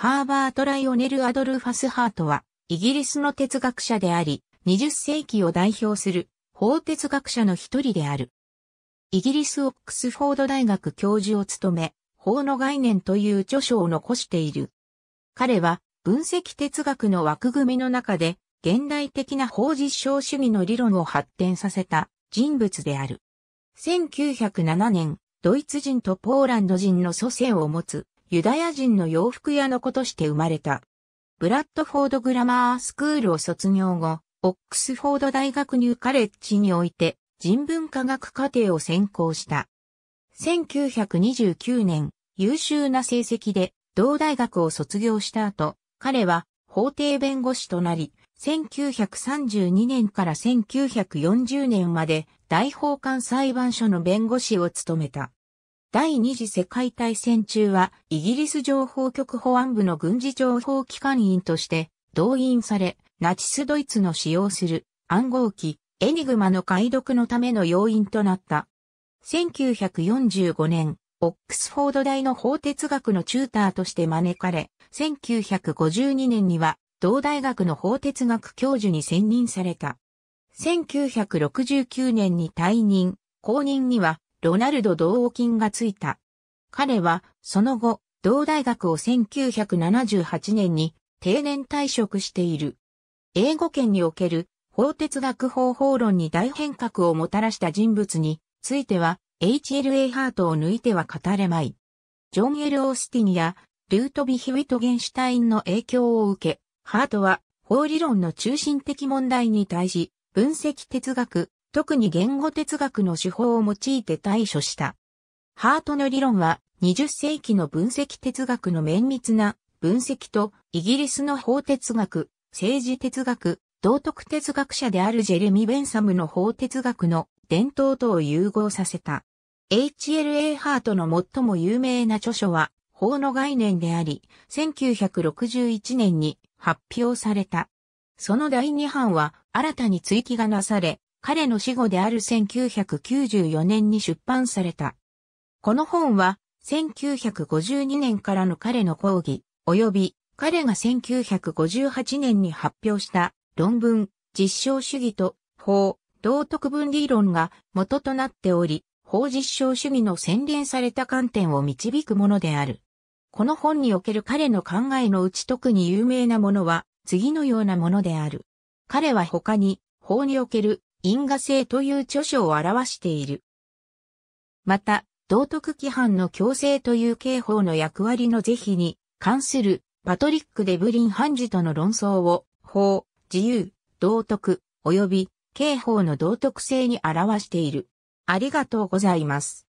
ハーバート・ライオネル・アドルファスハートは、イギリスの哲学者であり、20世紀を代表する法哲学者の一人である。イギリスオックスフォード大学教授を務め、法の概念という著書を残している。彼は、分析哲学の枠組みの中で、現代的な法実証主義の理論を発展させた人物である。1907年、ドイツ人とポーランド人の祖先を持つユダヤ人の洋服屋の子として生まれた。ブラッドフォードグラマースクールを卒業後、オックスフォード大学ニューカレッジにおいて人文科学課程を専攻した。1929年、優秀な成績で同大学を卒業した後、彼は法廷弁護士となり、1932年から1940年まで大法官裁判所の弁護士を務めた。第二次世界大戦中はイギリス情報局保安部の軍事情報機関員として動員され、ナチスドイツの使用する暗号機エニグマの解読のための要因となった。1945年、オックスフォード大の法哲学のチューターとして招かれ、1952年には同大学の法哲学教授に選任された。1969年に退任、後任にはロナルド同王金がついた。彼は、その後、同大学を1978年に定年退職している。英語圏における法哲学方法論に大変革をもたらした人物については HLA ハートを抜いては語れまい。ジョン・エル・オースティンやルートビヒ・ウィトゲンシュタインの影響を受け、ハートは法理論の中心的問題に対し分析哲学、特に言語哲学の手法を用いて対処した。ハートの理論は20世紀の分析哲学の綿密な分析とイギリスの法哲学、政治哲学、道徳哲学者であるジェレミ・ベンサムの法哲学の伝統とを融合させた。HLA ハートの最も有名な著書は法の概念であり、1961年に発表された。その第2版は新たに追記がなされ、彼の死後である1994年に出版された。この本は、1952年からの彼の講義、及び彼が1958年に発表した論文、実証主義と法、道徳分理論が元となっており、法実証主義の洗練された観点を導くものである。この本における彼の考えのうち特に有名なものは、次のようなものである。彼は他に、法における因果性という著書を表している。また、道徳規範の強制という刑法の役割の是非に関するパトリック・デブリン・判事との論争を法、自由、道徳、及び刑法の道徳性に表している。ありがとうございます。